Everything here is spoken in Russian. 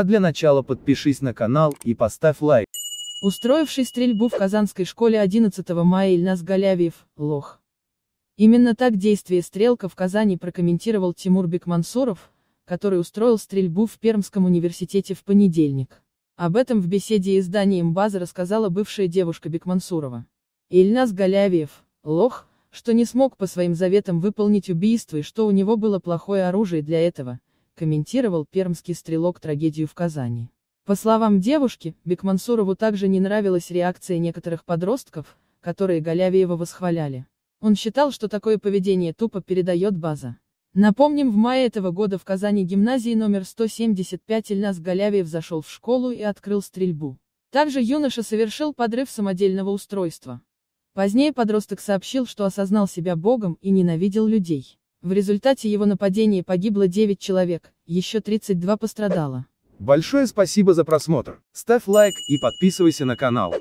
А для начала подпишись на канал и поставь лайк. Устроивший стрельбу в казанской школе 11 мая Ильнас Галявиев, лох. Именно так действие «Стрелка» в Казани прокомментировал Тимур Бекмансуров, который устроил стрельбу в Пермском университете в понедельник. Об этом в беседе издания Имбаза рассказала бывшая девушка Бекмансурова. Ильнас Галявиев, лох, что не смог по своим заветам выполнить убийство и что у него было плохое оружие для этого, комментировал пермский стрелок трагедию в Казани. По словам девушки, Бекмансурову также не нравилась реакция некоторых подростков, которые Голявиева восхваляли. Он считал, что такое поведение тупо передает база. Напомним, в мае этого года в Казани гимназии номер 175 Ильнас Голявиев зашел в школу и открыл стрельбу. Также юноша совершил подрыв самодельного устройства. Позднее подросток сообщил, что осознал себя Богом и ненавидел людей. В результате его нападения погибло 9 человек, еще 32 пострадало. Большое спасибо за просмотр. Ставь лайк и подписывайся на канал.